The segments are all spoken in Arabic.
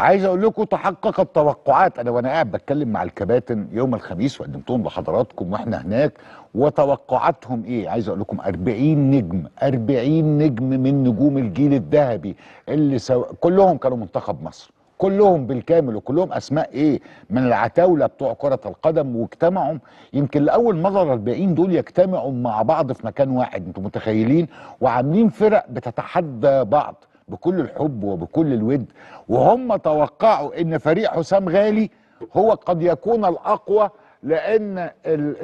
عايز اقول لكم تحققت توقعات انا وانا قاعد بتكلم مع الكباتن يوم الخميس وقدمتهم لحضراتكم واحنا هناك وتوقعاتهم ايه عايز اقول لكم 40 نجم 40 نجم من نجوم الجيل الذهبي اللي سو... كلهم كانوا منتخب مصر كلهم بالكامل وكلهم اسماء ايه من العتاوله بتوع كره القدم واجتمعوا يمكن لاول مره ال 40 دول يجتمعوا مع بعض في مكان واحد انتم متخيلين وعاملين فرق بتتحدى بعض بكل الحب وبكل الود وهم توقعوا ان فريق حسام غالي هو قد يكون الاقوى لان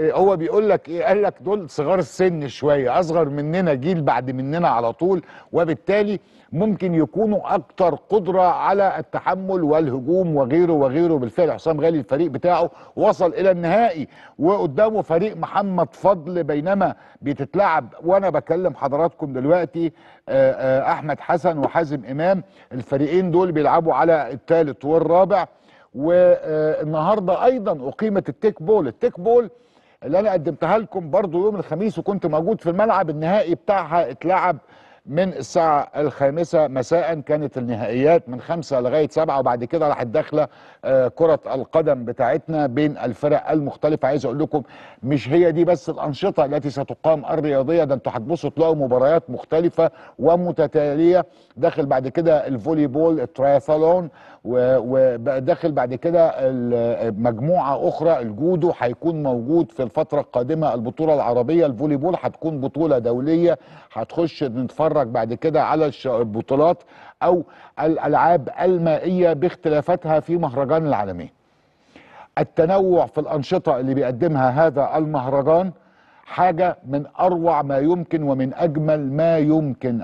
هو بيقول لك ايه قال لك دول صغار السن شويه اصغر مننا جيل بعد مننا على طول وبالتالي ممكن يكونوا اكتر قدره على التحمل والهجوم وغيره وغيره بالفعل حسام غالي الفريق بتاعه وصل الى النهائي وقدامه فريق محمد فضل بينما بتتلعب وانا بكلم حضراتكم دلوقتي آه، آه، احمد حسن وحازم امام الفريقين دول بيلعبوا على الثالث والرابع والنهارده ايضا اقيمت التيك بول التيك بول اللي انا قدمتها لكم برضو يوم الخميس وكنت موجود في الملعب النهائي بتاعها اتلعب من الساعة الخامسة مساء كانت النهائيات من خمسة لغاية سبعة وبعد كده راح الدخلة آه، كرة القدم بتاعتنا بين الفرق المختلفة عايز أقول لكم مش هي دي بس الأنشطة التي ستقام الرياضية ده أنتوا هتبصوا تلاقوا مباريات مختلفة ومتتالية داخل بعد كده الفولي بول الترايثالون وداخل بعد كده مجموعة أخرى الجودو هيكون موجود في الفترة القادمة البطولة العربية الفولي بول هتكون بطولة دولية هتخش نتفرج تتفرج بعد كده على البطولات او الالعاب المائيه باختلافاتها في مهرجان العالمين التنوع في الانشطه اللي بيقدمها هذا المهرجان حاجه من اروع ما يمكن ومن اجمل ما يمكن